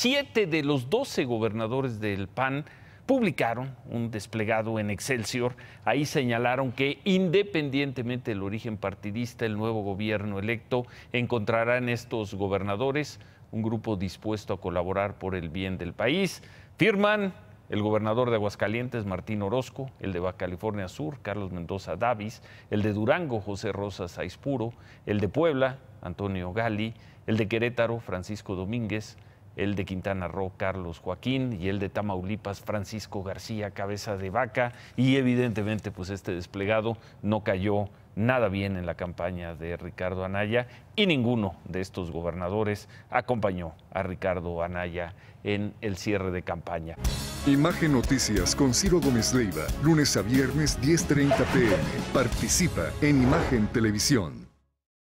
Siete de los doce gobernadores del PAN publicaron un desplegado en Excelsior. Ahí señalaron que independientemente del origen partidista, el nuevo gobierno electo encontrará en estos gobernadores un grupo dispuesto a colaborar por el bien del país. Firman el gobernador de Aguascalientes, Martín Orozco, el de Baja California Sur, Carlos Mendoza Davis, el de Durango, José Rosa Aispuro, el de Puebla, Antonio Gali, el de Querétaro, Francisco Domínguez, el de Quintana Roo, Carlos Joaquín, y el de Tamaulipas, Francisco García, cabeza de vaca, y evidentemente pues este desplegado no cayó nada bien en la campaña de Ricardo Anaya y ninguno de estos gobernadores acompañó a Ricardo Anaya en el cierre de campaña. Imagen Noticias con Ciro Gómez Leiva, lunes a viernes 10.30 pm. Participa en Imagen Televisión.